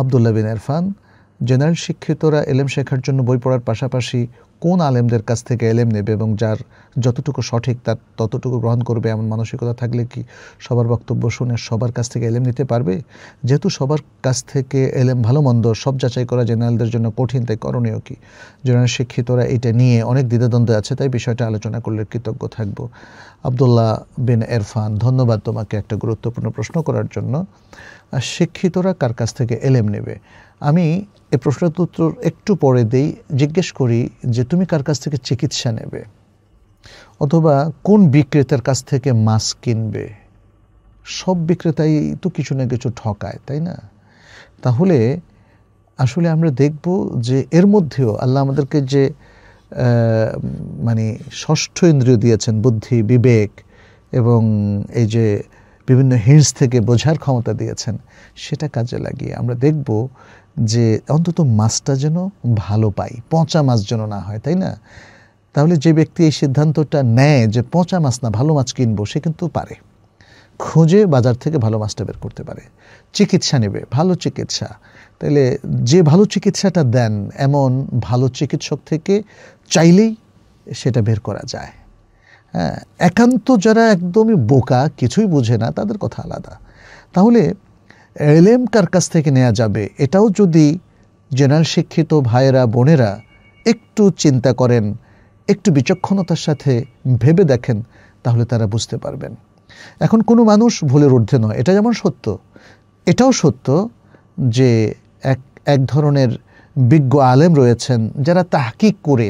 Abdullah bin Erfan general শিক্ষিতরা এলেম শেখার জন্য বই পড়ার পাশাপাশি কোন আলেমদের কাছ থেকে এলেম নেবে এবং যার যতটুকু সঠিক তার ততটুকু গ্রহণ করবে এমন মানসিকতা থাকলে কি সবার বক্তব্য শুনে সবার কাছ থেকে এলেম নিতে পারবে যেহেতু সবার কাছ থেকে এলেম ভালো মন্দ সব যাচাই করা জেনারেলদের জন্য কঠিন তাই করণীয় কি জেনারেল শিক্ষিতরা এটা নিয়ে অনেক দ্বিধাদ্বন্দ্ব আছে তাই বিষয়টা আলোচনা করলে কৃতজ্ঞ থাকব আবদুল্লাহ বিন এরফান ধন্যবাদ তোমাকে একটা গুরুত্বপূর্ণ প্রশ্ন করার জন্য শিক্ষিতরা কার কাছ থেকে এলেম নেবে আমি এ প্রশ্নের উত্তর একটু পরে দেই জিজ্ঞেস করি যে তুমি কার কাছ থেকে চিকিৎসা নেবে অথবা কোন বিক্রেতার কাছ থেকে মাস্ক কিনবে সব বিক্রেতাই তো কিছু না কিছু ঠকায় তাই না তাহলে আসলে আমরা দেখব যে এর মধ্যেও আল্লাহ আমাদেরকে যে মানে ষষ্ঠ ইন্দ্রিয় দিয়েছেন বুদ্ধি বিবেক এবং এই যে বিভিন্ন হিন্স থেকে বোঝার ক্ষমতা দিয়েছেন সেটা কাজে লাগিয়ে আমরা দেখব যে অন্তত মাছটা যেন ভালো পাই পচা মাছ যেন না হয় তাই না তাহলে যে ব্যক্তি এই সিদ্ধান্তটা নেয় যে পচা মাছ না ভালো মাছ কিনবো সে কিন্তু পারে খোঁজে বাজার থেকে ভালো মাছটা বের করতে পারে চিকিৎসা নেবে ভালো চিকিৎসা তাহলে যে ভালো চিকিৎসাটা দেন এমন ভালো চিকিৎসক থেকে চাইলেই সেটা বের করা যায় হ্যাঁ একান্ত যারা একদমই বোকা কিছুই বুঝে না তাদের কথা আলাদা তাহলে এলএম কার কাছ থেকে নেওয়া যাবে এটাও যদি জেনারেল শিক্ষিত ভাইয়েরা বোনেরা একটু চিন্তা করেন একটু বিচক্ষণতার সাথে ভেবে দেখেন তাহলে তারা বুঝতে পারবেন এখন কোনো মানুষ ভুলের ঊর্ধ্বে নয় এটা যেমন সত্য এটাও সত্য যে এক এক ধরনের বিজ্ঞ আলেম রয়েছেন যারা তাহকিক করে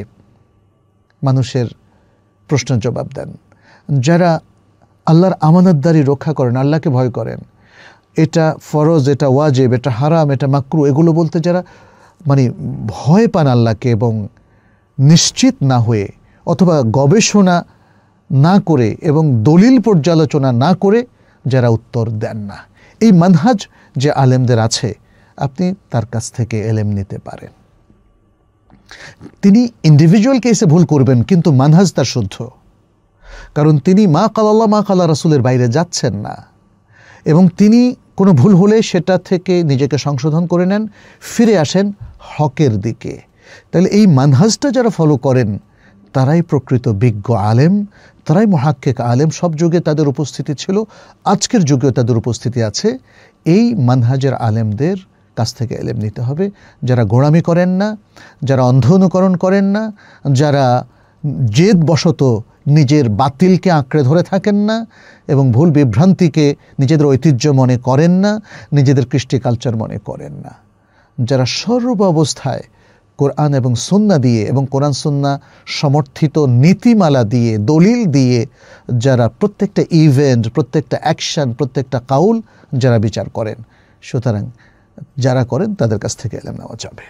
মানুষের প্রশ্নের জবাব দেন যারা আল্লাহর আমানতদারি রক্ষা করেন আল্লাহকে ভয় করেন এটা ফরজ এটা ওয়াজেব এটা হারাম এটা মাকরু এগুলো বলতে যারা মানে ভয় পান আল্লাহকে এবং নিশ্চিত না হয়ে অথবা গবেষণা না করে এবং দলিল পর্যালোচনা না করে যারা উত্তর দেন না এই মানহাজ যে আলেমদের আছে আপনি তার কাছ থেকে এলেম নিতে পারেন তিনি ইন্ডিভিজুয়াল কেসে ভুল করবেন কিন্তু মানহাজ তার শুদ্ধ কারণ তিনি মা কালাল্লা মা কালা রাসুলের বাইরে যাচ্ছেন না এবং তিনি কোনো ভুল হলে সেটা থেকে নিজেকে সংশোধন করে নেন ফিরে আসেন হকের দিকে তাহলে এই মানহাজটা যারা ফলো করেন তারাই প্রকৃত বিজ্ঞ আলেম তারাই মহাক্ষেক আলেম সব যুগে তাদের উপস্থিতি ছিল আজকের যুগেও তাদের উপস্থিতি আছে এই মানহাজের আলেমদের কাছ থেকে এলেম নিতে হবে যারা গোড়ামি করেন না যারা অন্ধ অনুকরণ করেন না যারা জেদ বশত নিজের বাতিলকে আঁকড়ে ধরে থাকেন না এবং ভুল বিভ্রান্তিকে নিজেদের ঐতিহ্য মনে করেন না নিজেদের কৃষ্টি কালচার মনে করেন না যারা সর্ব অবস্থায় কোরআন এবং সন্না দিয়ে এবং কোরআন সুন্না সমর্থিত নীতিমালা দিয়ে দলিল দিয়ে যারা প্রত্যেকটা ইভেন্ট প্রত্যেকটা অ্যাকশন প্রত্যেকটা কাউল যারা বিচার করেন সুতরাং যারা করেন তাদের কাছ থেকে এলাম নেওয়া যাবে